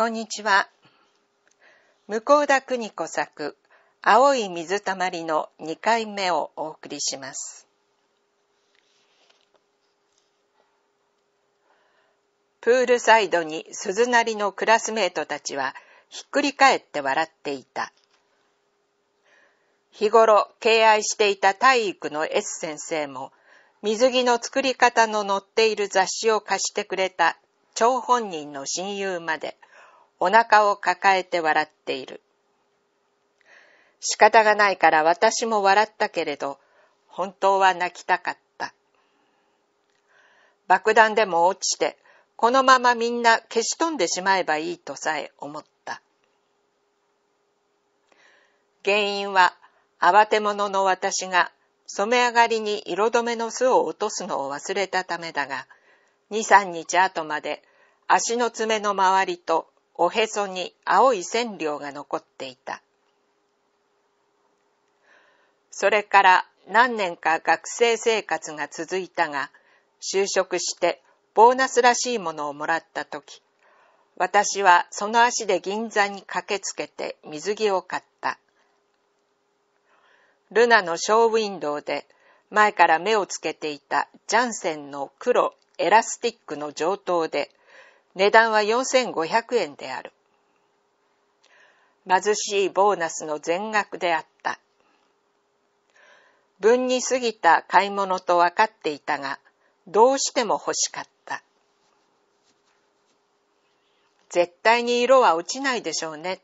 こんにちは。向田邦子作、青い水たまりの2回目をお送りします。プールサイドに鈴なりのクラスメートたちはひっくり返って笑っていた。日頃敬愛していた体育の S 先生も水着の作り方の載っている雑誌を貸してくれた張本人の親友までお腹を抱えて笑っている。仕方がないから私も笑ったけれど、本当は泣きたかった。爆弾でも落ちて、このままみんな消し飛んでしまえばいいとさえ思った。原因は慌て者の私が染め上がりに色止めの巣を落とすのを忘れたためだが、2、3日後まで足の爪の周りとおへそに青い染料が残っていた。それから何年か学生生活が続いたが、就職してボーナスらしいものをもらった時、私はその足で銀座に駆けつけて水着を買った。ルナのショーウィンドウで前から目をつけていたジャンセンの黒エラスティックの上等で値段は4500円である。貧しいボーナスの全額であった。分に過ぎた買い物と分かっていたが、どうしても欲しかった。絶対に色は落ちないでしょうね。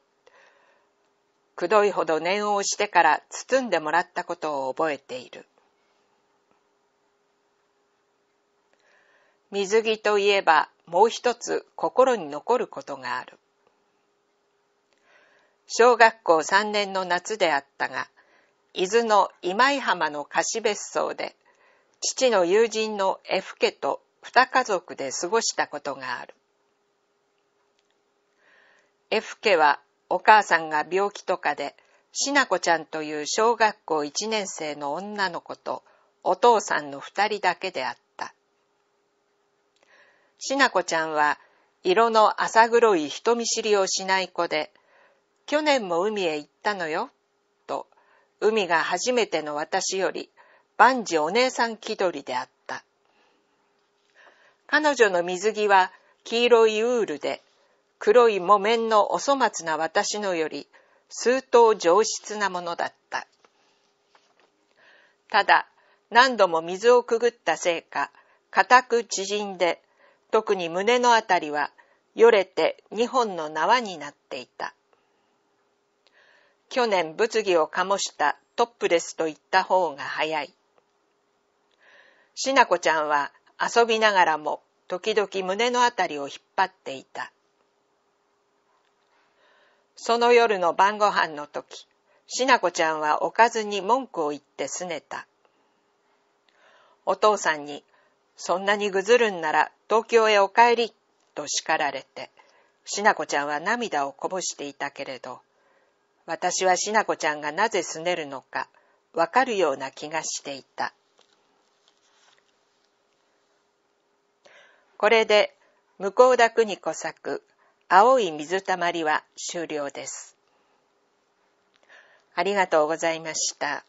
くどいほど念を押してから包んでもらったことを覚えている。水着といえばもう一つ心に残ることがある。小学校3年の夏であったが、伊豆の今井浜の貸別荘で、父の友人の F 家と二家族で過ごしたことがある。F 家はお母さんが病気とかで、しなこちゃんという小学校1年生の女の子とお父さんの2人だけであった。しなこちゃんは、色の浅黒い人見知りをしない子で、去年も海へ行ったのよ、と、海が初めての私より、万事お姉さん気取りであった。彼女の水着は黄色いウールで、黒い木綿のお粗末な私のより、数頭上質なものだった。ただ、何度も水をくぐったせいか、固く縮んで、特に胸のあたりはよれて二本の縄になっていた。去年物議を醸したトップレスと言った方が早い。しなこちゃんは遊びながらも時々胸のあたりを引っ張っていた。その夜の晩ご飯の時、しなこちゃんはおかずに文句を言ってすねた。お父さんにそんなにぐずるんなら東京へお帰り、と叱られて、しなこちゃんは涙をこぼしていたけれど、私はしなこちゃんがなぜすねるのか、わかるような気がしていた。これで、向田邦子作、青い水たまりは終了です。ありがとうございました。